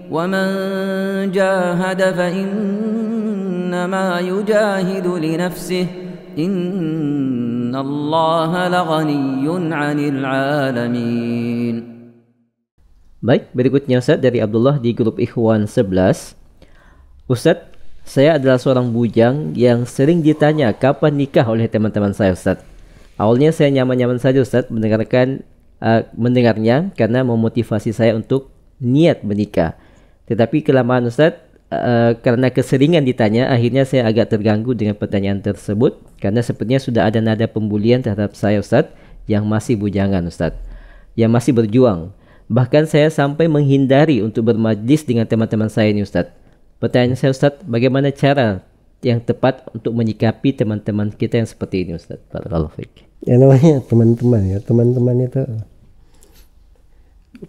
ومن جاهد فإنما يجاهد لنفسه إن الله لغني عن العالمين Baik, berikutnya Ustaz dari Abdullah di grup Ikhwan 11. Ustaz, saya adalah seorang bujang yang sering ditanya kapan nikah oleh teman-teman saya Ustaz. Awalnya saya nyaman-nyaman saja Ustaz mendengarkan uh, mendengarnya karena memotivasi saya untuk niat menikah. Tetapi kelamaan Ustadz, uh, eh, karena keseringan ditanya, akhirnya saya agak terganggu dengan pertanyaan tersebut karena sepertinya sudah ada nada pembulian terhadap saya Ustadz yang masih bujangan Ustadz, yang masih berjuang. Bahkan saya sampai menghindari untuk bermajlis dengan teman-teman saya ini Ustadz. Pertanyaan saya Ustadz, bagaimana cara yang tepat untuk menyikapi teman-teman kita yang seperti ini Ustadz? Barakallahu Ya namanya teman-teman ya, teman-teman itu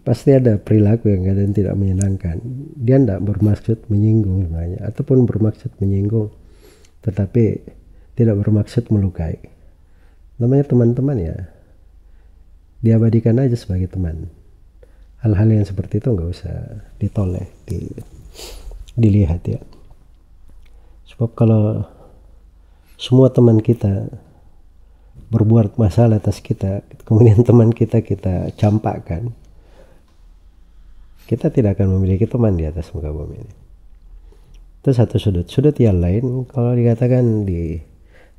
pasti ada perilaku yang kadang tidak menyenangkan. Dia tidak bermaksud menyinggung sebenarnya, ataupun bermaksud menyinggung, tetapi tidak bermaksud melukai. Namanya teman-teman ya, diabadikan aja sebagai teman. Hal-hal yang seperti itu nggak usah ditoleh, di, dilihat ya. Sebab kalau semua teman kita berbuat masalah atas kita, kemudian teman kita kita campakkan, kita tidak akan memiliki teman di atas muka bumi ini. Itu satu sudut. Sudut yang lain, kalau dikatakan di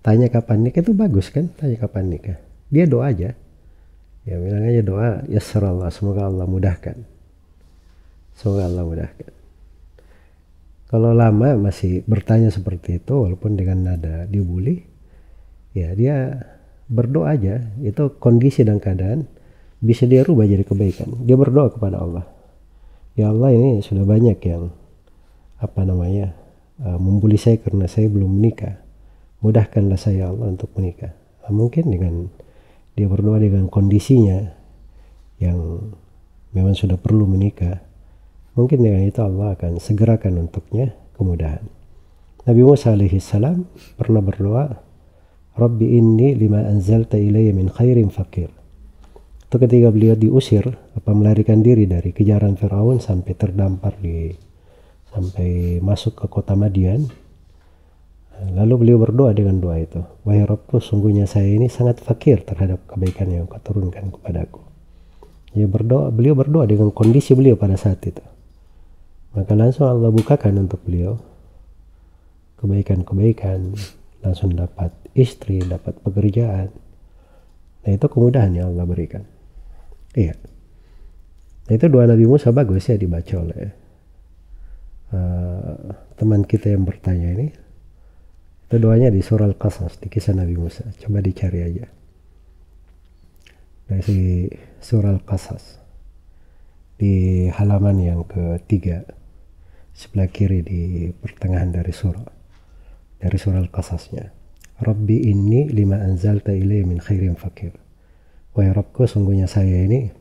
tanya kapan nikah itu bagus kan? Tanya kapan nikah. Dia doa aja. Ya bilang aja doa, ya Allah, semoga Allah mudahkan. Semoga Allah mudahkan. Kalau lama masih bertanya seperti itu, walaupun dengan nada dibully, ya dia berdoa aja. Itu kondisi dan keadaan bisa dia rubah jadi kebaikan. Dia berdoa kepada Allah ya Allah ini sudah banyak yang apa namanya uh, membuli saya karena saya belum menikah mudahkanlah saya ya Allah untuk menikah nah, mungkin dengan dia berdoa dengan kondisinya yang memang sudah perlu menikah mungkin dengan itu Allah akan segerakan untuknya kemudahan Nabi Musa alaihi salam pernah berdoa Rabbi inni lima anzalta ilayya min khairin fakir itu ketika beliau diusir apa melarikan diri dari kejaran Firaun sampai terdampar di sampai masuk ke kota Madian. Lalu beliau berdoa dengan doa itu. Wahai Rabbku, sungguhnya saya ini sangat fakir terhadap kebaikan yang kau turunkan kepadaku. Dia berdoa, beliau berdoa dengan kondisi beliau pada saat itu. Maka langsung Allah bukakan untuk beliau kebaikan-kebaikan, langsung dapat istri, dapat pekerjaan. Nah itu kemudahan yang Allah berikan. Iya. Nah itu doa Nabi Musa bagus ya dibaca oleh uh, teman kita yang bertanya ini. Itu doanya di surah Al-Qasas, di kisah Nabi Musa. Coba dicari aja. Dari surah Al-Qasas. Di halaman yang ketiga. Sebelah kiri di pertengahan dari surah. Dari surah Al-Qasasnya. Rabbi inni lima anzalta ilaih min khairin fakir. Wahai Robku, sungguhnya saya ini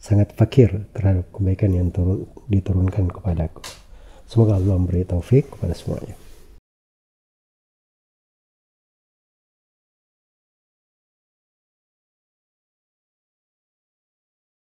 sangat fakir terhadap kebaikan yang turun, diturunkan kepadaku. Semoga Allah memberi taufik kepada semuanya.